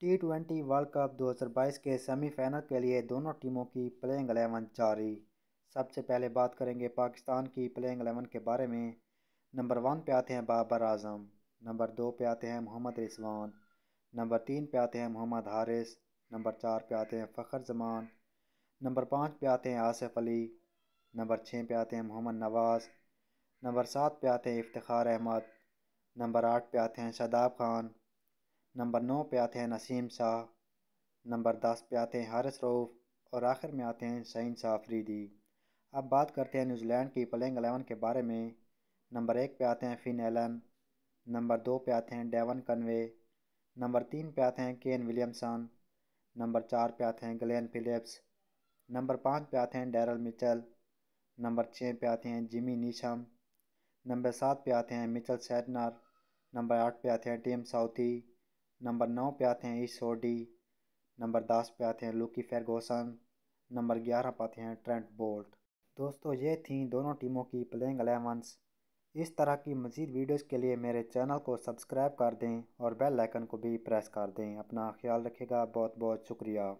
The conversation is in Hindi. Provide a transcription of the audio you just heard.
टी ट्वेंटी वर्ल्ड कप 2022 के सेमीफाइनल के लिए दोनों टीमों की प्लेइंग एलेवन जारी सबसे पहले बात करेंगे पाकिस्तान की प्लेइंग एलेवन के बारे में नंबर वन पे आते हैं बाबर आजम नंबर दो पे आते हैं मोहम्मद रिजवान नंबर तीन पे आते हैं मोहम्मद हारिस नंबर चार पे आते हैं फ़खर जमान नंबर पाँच पे आते हैं आसिफ अली नंबर छः पे आते हैं मोहम्मद नवाज़ नंबर सात पे आते हैं इफ्तार अहमद नंबर आठ पे आते हैं शदाब खान नंबर नौ पे आते हैं नसीम शाह नंबर दस पे आते हैं हारिस रऊफ और आखिर में आते हैं शहीन शाह अफरीदी अब बात करते हैं न्यूजीलैंड की प्लेइंग एलेवन के बारे में नंबर एक पे आते हैं फिन एलन नंबर दो पे आते हैं डेवन कन्वे नंबर तीन पे आते हैं केन विलियमसन नंबर चार पे आते हैं ग्लेन फिलिप्स नंबर पाँच पे आते हैं डैरल मिचल नंबर छः पे आते हैं जिमी नीशम नंबर सात पे आते हैं मिचल सैडनर नंबर आठ पे आते हैं टीम साउथी नंबर नौ पे आते हैं डी नंबर दस पे आते हैं लुकी फेरगोसन नंबर ग्यारह पे आते हैं ट्रेंट बोल्ट दोस्तों ये थी दोनों टीमों की प्लेइंग अलेवंस इस तरह की मज़ीद वीडियोस के लिए मेरे चैनल को सब्सक्राइब कर दें और बेल आइकन को भी प्रेस कर दें अपना ख्याल रखिएगा बहुत बहुत शुक्रिया